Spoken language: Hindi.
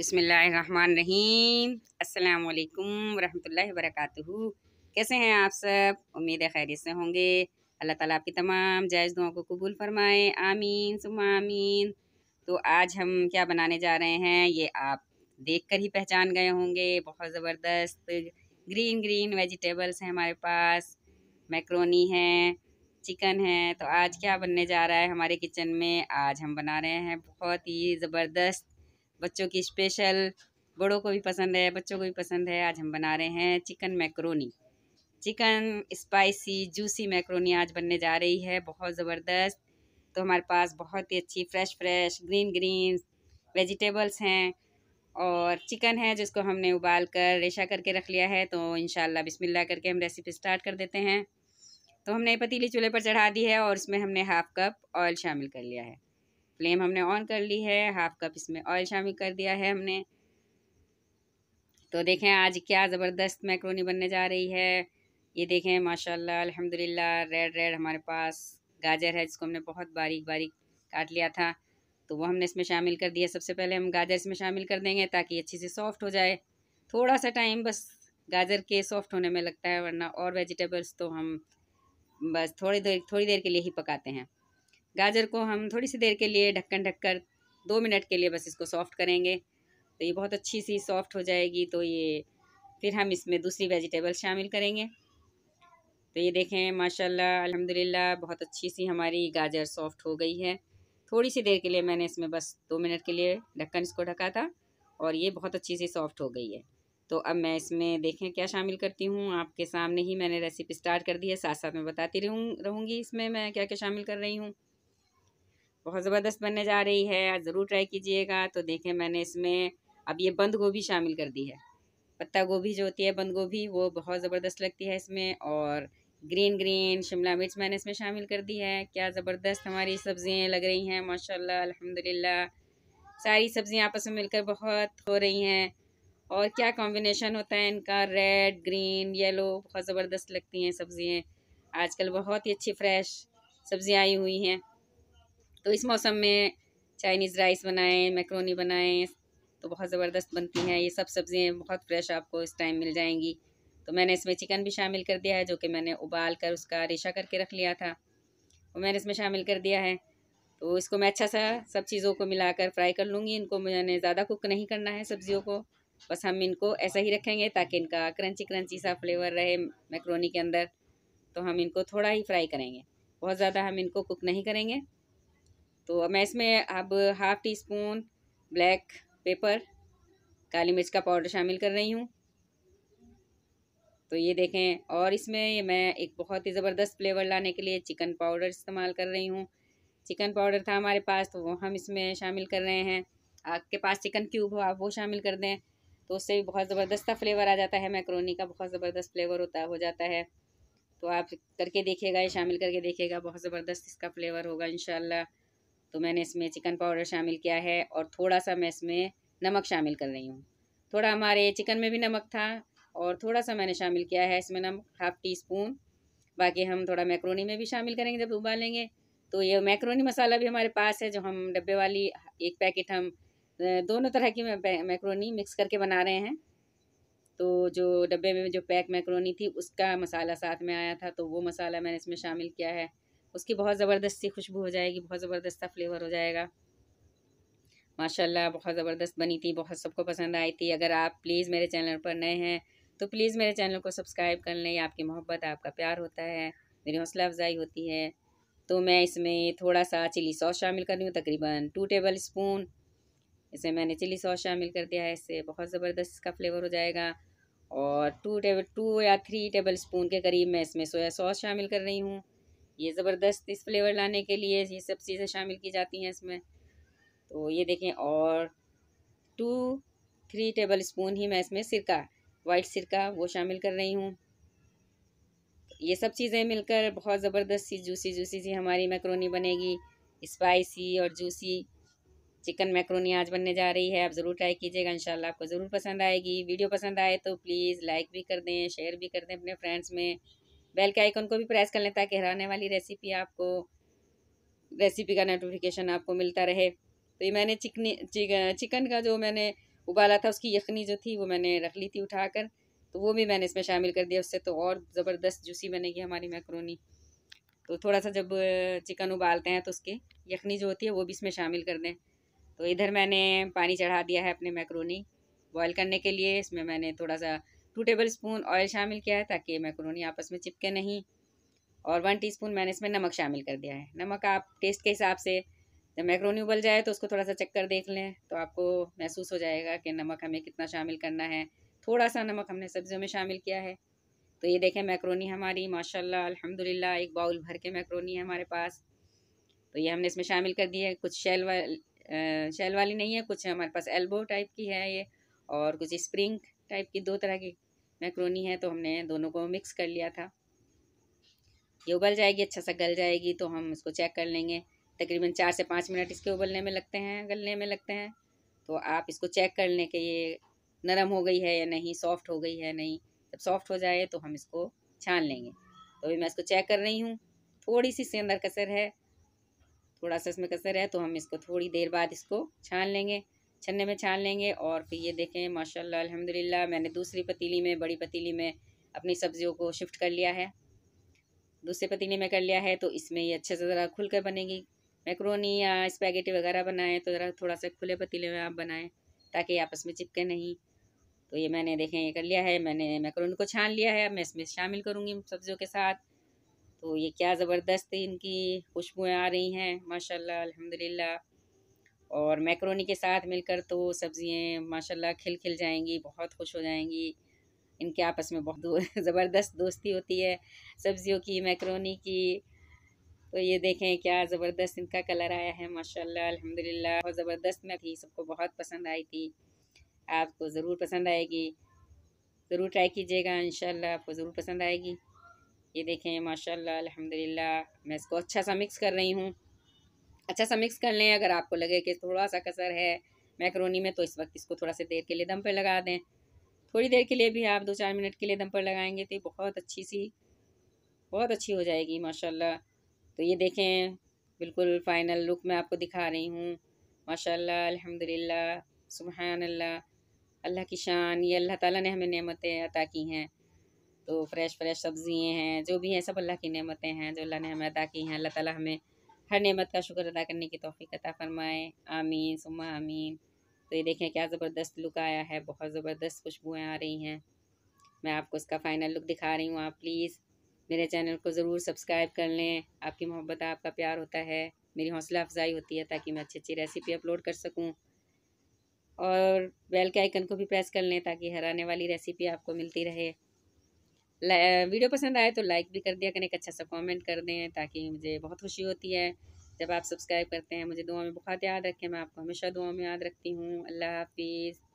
बिसमीम अल्लाम वरहमल वरक कैसे हैं आप सब उम्मीद है खैरियत से होंगे अल्लाह ताला आपकी तमाम जायज़ दुआओं को कबूल फरमाए आमीन सुमा आमीन तो आज हम क्या बनाने जा रहे हैं ये आप देख कर ही पहचान गए होंगे बहुत ज़बरदस्त ग्रीन ग्रीन वेजिटेबल्स हैं हमारे पास मैक्रोनी है चिकन है तो आज क्या बनने जा रहा है हमारे किचन में आज हम बना रहे हैं बहुत ही ज़बरदस्त बच्चों की स्पेशल बड़ों को भी पसंद है बच्चों को भी पसंद है आज हम बना रहे हैं chicken macaroni chicken spicy juicy macaroni आज बनने जा रही है बहुत ज़बरदस्त तो हमारे पास बहुत ही अच्छी fresh fresh green green vegetables हैं और चिकन है जिसको हमने उबाल कर रेशा करके रख लिया है तो इन बिस्मिल्लाह करके हम रेसिपी स्टार्ट कर देते हैं तो हमने पतीली चूल्हे पर चढ़ा दी है और इसमें हमने हाफ़ कप ऑयल शामिल कर लिया है फ्लेम हमने ऑन कर ली है हाफ कप इसमें ऑयल शामिल कर दिया है हमने तो देखें आज क्या ज़बरदस्त मैक्रोनी बनने जा रही है ये देखें माशाल्लाह अल्हम्दुलिल्लाह रेड रेड हमारे पास गाजर है जिसको हमने बहुत बारीक बारीक काट लिया था तो वो हमने इसमें शामिल कर दिया सबसे पहले हम गाजर इसमें शामिल कर देंगे ताकि अच्छे से सॉफ्ट हो जाए थोड़ा सा टाइम बस गाजर के सॉफ्ट होने में लगता है वरना और वेजिटेबल्स तो हम बस थोड़ी देर थोड़ी देर के लिए ही पकाते हैं गाजर को हम थोड़ी सी देर के लिए ढक्कन ढककर दो मिनट के लिए बस इसको सॉफ्ट करेंगे तो ये बहुत अच्छी सी सॉफ्ट हो जाएगी तो ये फिर हम इसमें दूसरी वेजिटेबल शामिल करेंगे तो ये देखें माशाल्लाह अल्हम्दुलिल्लाह बहुत अच्छी सी हमारी गाजर सॉफ्ट हो गई है थोड़ी सी देर के लिए मैंने इसमें बस दो मिनट के लिए ढक्कन इसको ढका था और ये बहुत अच्छी सी सॉफ्ट हो गई है तो अब मैं इसमें देखें क्या शामिल करती हूँ आपके सामने ही मैंने रेसिपी स्टार्ट कर दी है साथ साथ में बताती रहूँ रहूँगी इसमें मैं क्या क्या शामिल कर रही हूँ बहुत ज़बरदस्त बनने जा रही है ज़रूर ट्राई कीजिएगा तो देखें मैंने इसमें अब ये बंद गोभी शामिल कर दी है पत्ता गोभी जो होती है बंद गोभी वो बहुत ज़बरदस्त लगती है इसमें और ग्रीन ग्रीन शिमला मिर्च मैंने इसमें शामिल कर दी है क्या ज़बरदस्त हमारी सब्ज़ियाँ लग रही हैं माशाल्लाह अल्हम्दुलिल्लाह सारी सब्ज़ियाँ आपस में मिलकर बहुत हो रही हैं और क्या कॉम्बिनेशन होता है इनका रेड ग्रीन येलो बहुत ज़बरदस्त लगती हैं सब्ज़ियाँ आजकल बहुत ही अच्छी फ्रेश सब्ज़ियाँ आई हुई हैं तो इस मौसम में चाइनीज़ राइस बनाएं मैक्रोनी बनाएं तो बहुत ज़बरदस्त बनती हैं ये सब सब्ज़ियाँ बहुत फ्रेश आपको इस टाइम मिल जाएंगी तो मैंने इसमें चिकन भी शामिल कर दिया है जो कि मैंने उबाल कर उसका रेशा करके रख लिया था वो तो मैंने इसमें शामिल कर दिया है तो इसको मैं अच्छा सा सब चीज़ों को मिलाकर फ्राई कर लूँगी इनको मैंने ज़्यादा कुक नहीं करना है सब्ज़ियों को बस हम इनको ऐसा ही रखेंगे ताकि इनका क्रंची क्रंची सा फ्लेवर रहे मैक्रोनी के अंदर तो हम इनको थोड़ा ही फ्राई करेंगे बहुत ज़्यादा हम इनको कुक नहीं करेंगे तो अब मैं इसमें अब half teaspoon black pepper काली मिर्च का पाउडर शामिल कर रही हूँ तो ये देखें और इसमें मैं एक बहुत ही ज़बरदस्त फ्लेवर लाने के लिए चिकन पाउडर इस्तेमाल कर रही हूँ चिकन पाउडर था हमारे पास तो वो हम इसमें शामिल कर रहे हैं आपके पास चिकन क्यूब हो आप वो शामिल कर दें तो उससे भी बहुत ज़बरदस्त सा फ्लेवर आ जाता है मैक्रोनी का बहुत ज़बरदस्त फ्लेवर होता हो जाता है तो आप करके देखिएगा ये शामिल करके देखिएगा बहुत ज़बरदस्त इसका फ्लेवर होगा इन तो मैंने इसमें चिकन पाउडर शामिल किया है और थोड़ा सा मैं इसमें नमक शामिल कर रही हूँ थोड़ा हमारे चिकन में भी नमक था और थोड़ा सा मैंने शामिल किया है इसमें नमक हाफ़ टी स्पून बाकी हम थोड़ा मैक्रोनी में भी शामिल करेंगे जब उबालेंगे तो ये मैक्रोनी मसाला भी हमारे पास है जो हम डब्बे वाली एक पैकेट हम दोनों तरह की मैक्रोनी मिक्स करके बना रहे हैं तो जो डब्बे में जो पैक मैक्रोनी थी उसका मसाला साथ में आया था तो वो मसाला मैंने इसमें शामिल किया है उसकी बहुत ज़बरदस्ती खुशबू हो जाएगी बहुत ज़बरदस्त फ्लेवर हो जाएगा माशाल्लाह बहुत ज़बरदस्त बनी थी बहुत सबको पसंद आई थी अगर आप प्लीज़ मेरे चैनल पर नए हैं तो प्लीज़ मेरे चैनल को सब्सक्राइब कर लें आपकी मोहब्बत आपका प्यार होता है मेरी हौसला अफजाई होती है तो मैं इसमें थोड़ा सा चिली सॉस शामिल कर रही हूँ तकरीबन टू टेबल स्पून इसमें मैंने चिली सॉस शामिल कर दिया है इससे बहुत ज़बरदस्त इसका फ्लेवर हो जाएगा और टू टेबल टू या थ्री टेबल स्पून के करीब मैं इसमें सोया सॉस शामिल कर रही हूँ ये ज़बरदस्त इस फ्लेवर लाने के लिए ये सब चीज़ें शामिल की जाती हैं इसमें तो ये देखें और टू थ्री टेबल स्पून ही मैं इसमें सिरका वाइट सिरका वो शामिल कर रही हूँ ये सब चीज़ें मिलकर बहुत ज़बरदस्त सी जूसी जूसी सी हमारी मैक्रोनी बनेगी स्पाइसी और जूसी चिकन मैक्रोनी आज बनने जा रही है आप ज़रूर ट्राई कीजिएगा इंशाल्लाह आपको ज़रूर पसंद आएगी वीडियो पसंद आए तो प्लीज़ लाइक भी कर दें शेयर भी कर दें अपने फ्रेंड्स में बेल के आइकन को भी प्रेस कर लें ताकि हराने वाली रेसिपी आपको रेसिपी का नोटिफिकेशन आपको मिलता रहे तो ये मैंने चिकनी चिक, चिकन का जो मैंने उबाला था उसकी यखनी जो थी वो मैंने रख ली थी उठाकर तो वो भी मैंने इसमें शामिल कर दिया उससे तो और ज़बरदस्त जूसी बनेगी हमारी मैक्रोनी तो थोड़ा सा जब चिकन उबालते हैं तो उसके यखनी जो होती है वो भी इसमें शामिल कर दें तो इधर मैंने पानी चढ़ा दिया है अपने मैक्रोनी बॉयल करने के लिए इसमें मैंने थोड़ा सा टू टेबल स्पून ऑयल शामिल किया है ताकि मैक्रोनी आपस में चिपके नहीं और वन टीस्पून मैंने इसमें नमक शामिल कर दिया है नमक आप टेस्ट के हिसाब से जब मैक्रोनी उबल जाए तो उसको थोड़ा सा चक्कर देख लें तो आपको महसूस हो जाएगा कि नमक हमें कितना शामिल करना है थोड़ा सा नमक हमने सब्जियों में शामिल किया है तो ये देखें मैक्रोनी हमारी माशाल्लाह अल्हम्दुलिल्लाह एक बाउल भर के मैक्रोनी है हमारे पास तो ये हमने इसमें शामिल कर दी है कुछ शेल वाल शेल वाली नहीं है कुछ हमारे पास एल्बो टाइप की है ये और कुछ स्प्रिंग टाइप की दो तरह की मैक्रोनी है तो हमने दोनों को मिक्स कर लिया था ये उबल जाएगी अच्छा सा गल जाएगी तो हम इसको चेक कर लेंगे तकरीबन चार से पाँच मिनट इसके उबलने में लगते हैं गलने में लगते हैं तो आप इसको चेक कर लें कि ये नरम हो गई है या नहीं सॉफ्ट हो गई है नहीं जब सॉफ्ट हो जाए तो हम इसको छान लेंगे तो अभी मैं इसको चेक कर रही हूँ थोड़ी सी इसके अंदर कसर है थोड़ा सा इसमें कसर है तो हम इसको थोड़ी देर बाद इसको छान लेंगे छन्ने में छान लेंगे और फिर ये देखें माशा अलहमदिल्ला मैंने दूसरी पतीली में बड़ी पतीली में अपनी सब्जियों को शिफ्ट कर लिया है दूसरे पतीली में कर लिया है तो इसमें ये अच्छे से ज़रा खुल कर बनेगी मैक्रोनी या स्पैगेटी वगैरह बनाएं तो ज़रा थोड़ा सा खुले पतीले में आप बनाएं ताकि आपस में चिपके नहीं तो ये मैंने देखें ये कर लिया है मैंने मैक्रोनी को छान लिया है अब मैं इसमें शामिल करूँगी सब्जियों के साथ तो ये क्या ज़बरदस्त इनकी खुशबुएँ आ रही हैं माशा अलहमदिल्ला और मैक्रोनी के साथ मिलकर तो सब्ज़ियाँ माशाल्लाह खिल खिल जाएंगी बहुत खुश हो जाएंगी इनके आपस में बहुत ज़बरदस्त दोस्ती होती है सब्ज़ियों की मैक्रोनी की तो ये देखें क्या ज़बरदस्त इनका कलर आया है माशाल्लाह अल्हम्दुलिल्लाह बहुत ज़बरदस्त मैं थी सबको बहुत पसंद आई थी आपको ज़रूर पसंद आएगी ज़रूर ट्राई कीजिएगा इन आपको ज़रूर पसंद आएगी ये देखें माशाल्लाह अल्हम्दुलिल्लाह मैं इसको अच्छा सा मिक्स कर रही हूँ अच्छा सा मिक्स कर लें अगर आपको लगे कि थोड़ा सा कसर है मैक्रोनी में तो इस वक्त इसको थोड़ा सा देर के लिए दम पर लगा दें थोड़ी देर के लिए भी आप दो चार मिनट के लिए दम पर लगाएंगे तो बहुत अच्छी सी बहुत अच्छी हो जाएगी माशाल्लाह तो ये देखें बिल्कुल फ़ाइनल लुक मैं आपको दिखा रही हूँ माशाल्लाह अल्हम्दुलिल्लाह सुबहान अल्लाह अल्लाह की शान ये अल्लाह ताला ने हमें नेमतें अता की हैं तो फ्रेश फ्रेश सब्ज़ियाँ हैं जो भी हैं सब अल्लाह की नेमतें हैं जो अल्लाह ने हमें अता की हैं अल्लाह ताला हमें हर नेमत का शुक्र अदा करने की तोफ़ी अदा फरमाएँ आमीन सुमा आमीन तो ये देखें क्या ज़बरदस्त लुक आया है बहुत ज़बरदस्त खुशबुएँ आ रही हैं मैं आपको इसका फ़ाइनल लुक दिखा रही हूँ आप प्लीज़ मेरे चैनल को ज़रूर सब्सक्राइब कर लें आपकी मोहब्बत आपका प्यार होता है मेरी हौसला अफजाई होती है ताकि मैं अच्छी अच्छी रेसिपी अपलोड कर सकूँ और बेल के आइकन को भी प्रेस कर लें ताकि हर आने वाली रेसिपी आपको मिलती रहे वीडियो पसंद आए तो लाइक भी कर दिया करें एक अच्छा सा कमेंट कर दें ताकि मुझे बहुत खुशी होती है जब आप सब्सक्राइब करते हैं मुझे दुआ में बहुत याद रखें मैं आपको हमेशा दुआ में याद रखती हूँ अल्लाह हाफिज़